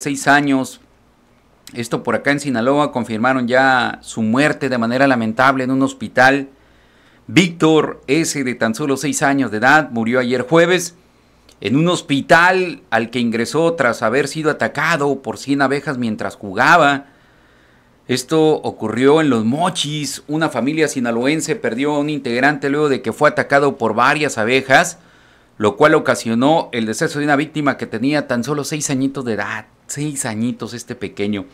seis años. Esto por acá en Sinaloa confirmaron ya su muerte de manera lamentable en un hospital. Víctor ese de tan solo seis años de edad murió ayer jueves en un hospital al que ingresó tras haber sido atacado por 100 abejas mientras jugaba. Esto ocurrió en Los Mochis. Una familia sinaloense perdió a un integrante luego de que fue atacado por varias abejas, lo cual ocasionó el deceso de una víctima que tenía tan solo seis añitos de edad. Seis añitos este pequeño.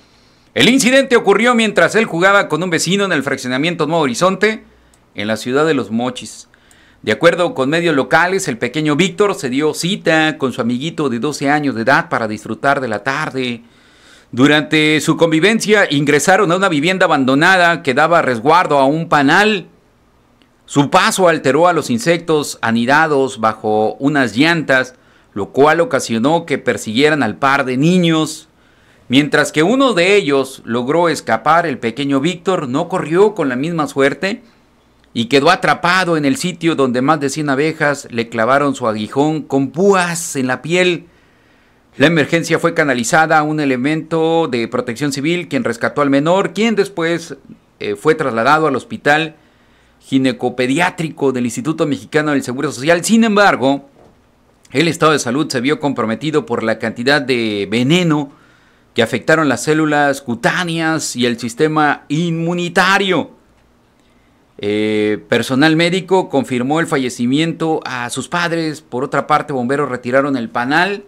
El incidente ocurrió mientras él jugaba con un vecino en el fraccionamiento Nuevo Horizonte, en la ciudad de Los Mochis. De acuerdo con medios locales, el pequeño Víctor se dio cita con su amiguito de 12 años de edad para disfrutar de la tarde. Durante su convivencia ingresaron a una vivienda abandonada que daba resguardo a un panal. Su paso alteró a los insectos anidados bajo unas llantas lo cual ocasionó que persiguieran al par de niños. Mientras que uno de ellos logró escapar, el pequeño Víctor no corrió con la misma suerte y quedó atrapado en el sitio donde más de 100 abejas le clavaron su aguijón con púas en la piel. La emergencia fue canalizada a un elemento de protección civil quien rescató al menor, quien después eh, fue trasladado al hospital ginecopediátrico del Instituto Mexicano del Seguro Social. Sin embargo, el estado de salud se vio comprometido por la cantidad de veneno que afectaron las células cutáneas y el sistema inmunitario. Eh, personal médico confirmó el fallecimiento a sus padres. Por otra parte, bomberos retiraron el panal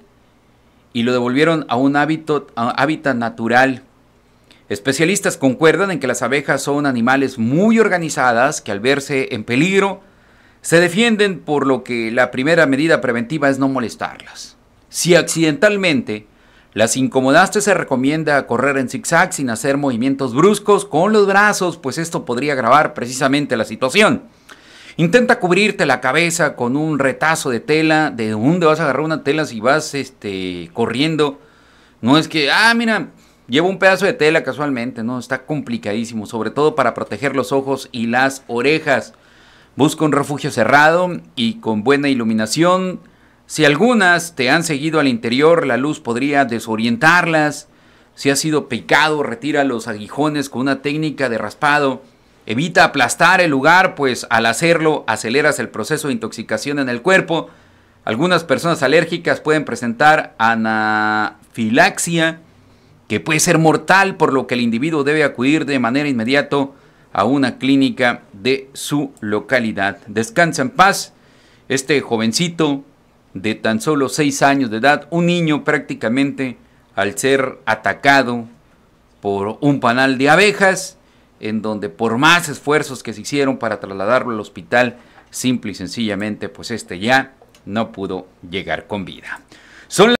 y lo devolvieron a un hábitat natural. Especialistas concuerdan en que las abejas son animales muy organizadas que al verse en peligro se defienden por lo que la primera medida preventiva es no molestarlas. Si accidentalmente las incomodaste, se recomienda correr en zigzag sin hacer movimientos bruscos con los brazos, pues esto podría agravar precisamente la situación. Intenta cubrirte la cabeza con un retazo de tela. ¿De dónde vas a agarrar una tela si vas este, corriendo? No es que, ah, mira, llevo un pedazo de tela casualmente. No, está complicadísimo, sobre todo para proteger los ojos y las orejas. Busca un refugio cerrado y con buena iluminación. Si algunas te han seguido al interior, la luz podría desorientarlas. Si ha sido picado, retira los aguijones con una técnica de raspado. Evita aplastar el lugar, pues al hacerlo aceleras el proceso de intoxicación en el cuerpo. Algunas personas alérgicas pueden presentar anafilaxia, que puede ser mortal, por lo que el individuo debe acudir de manera inmediata a una clínica de su localidad. Descansa en paz este jovencito de tan solo seis años de edad, un niño prácticamente al ser atacado por un panal de abejas, en donde por más esfuerzos que se hicieron para trasladarlo al hospital, simple y sencillamente, pues este ya no pudo llegar con vida. Son